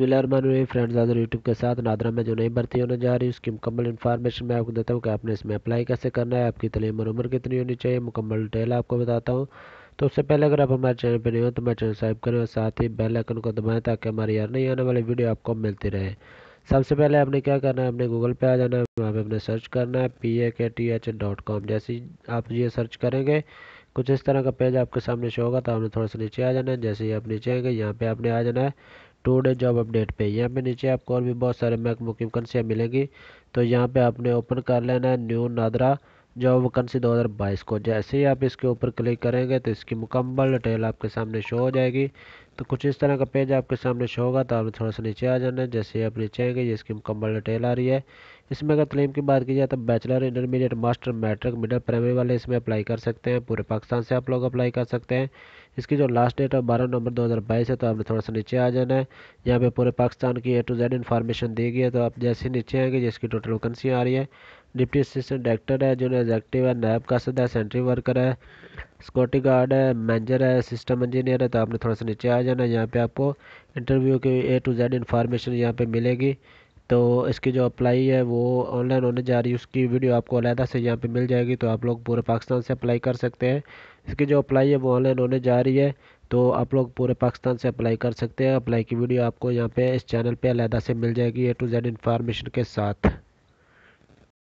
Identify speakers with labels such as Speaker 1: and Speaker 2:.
Speaker 1: विलरमन हुई friends YouTube के साथ नादरा में जो नई भर्ती होने जा रही है उसकी मुकम्मल इन्फॉर्मेशन मैं आपको देता हूँ कि आपने इसमें अप्लाई कैसे करना है आपकी तलीम और उम्र कितनी होनी चाहिए मुकम्मल डिटेल आपको बताता हूँ तो उससे पहले अगर आप हमारे चैनल पर नहीं हो तो मैं चैनल सब्सक्राइब करें और साथ ही बेल आइकन को दबाएँ ताकि हमारी यार नहीं आने वाली वीडियो आपको मिलती रहे सबसे पहले आपने क्या करना है अपने गूगल पे आ जाना है वहाँ पे अपने सर्च करना है पी ए के टी एच डॉट कॉम जैसे आप ये सर्च करेंगे कुछ इस तरह का पेज आपके सामने शो होगा तो आपने थोड़ा सा नीचे आ जाना है जैसे ही आप नीचे आएंगे यहाँ पे आपने आ जाना है टू डे जॉब अपडेट पे यहाँ पे नीचे आपको और भी बहुत सारे मैक की वैकेंसियाँ मिलेंगी तो यहाँ पे आपने ओपन कर लेना है न्यू नादरा जॉब वैकेंसी 2022 को जैसे ही आप इसके ऊपर क्लिक करेंगे तो इसकी मुकम्मल डिटेल आपके सामने शो हो जाएगी तो कुछ इस तरह का पेज आपके सामने शो होगा तो आपने थोड़ा सा नीचे आ जाना है जैसे आप नीचे आएंगे ये इसकी मुकम्मल डिटेल आ रही है इसमें अगर तलीम की बात की जाए तो bachelor intermediate master matric middle primary वाले इसमें अप्लाई कर सकते हैं पूरे पाकिस्तान से आप लोग अप्लाई कर सकते हैं इसकी जो लास्ट डेट है बारह नवंबर 2022 है तो आपने थोड़ा सा नीचे आ जाना है यहाँ पे पूरे पाकिस्तान की ए टू जेड इन्फॉर्मेशन दी गई है तो आप जैसे नीचे आएंगे जिसकी टोटल वैकेंसी आ रही है डिप्टी असिस्टेंट डायरेक्टर है जूनियर एग्जेक्टिव है नायब कासद है सेंट्री वर्कर है सिक्योरिटी गार्ड है मैनेजर है सिस्टम इंजीनियर है तो आपने थोड़ा सा नीचे आ जाना यहाँ पे आपको इंटरव्यू की ए टू जेड इन्फॉर्मेशन यहाँ पे मिलेगी तो इसकी जो अप्लाई है वो ऑनलाइन होने जा रही है उसकी वीडियो आपको अलहदा से यहाँ पर मिल जाएगी तो आप लोग पूरे पाकिस्तान से अप्लाई कर सकते हैं इसकी जो अप्लाई है वो ऑनलाइन होने जा रही है तो आप लोग पूरे पाकिस्तान से अप्लाई कर सकते हैं अप्लाई की वीडियो आपको यहाँ पे इस चैनल पे अलहदा से मिल जाएगी ए टू जेड इन्फॉर्मेशन के साथ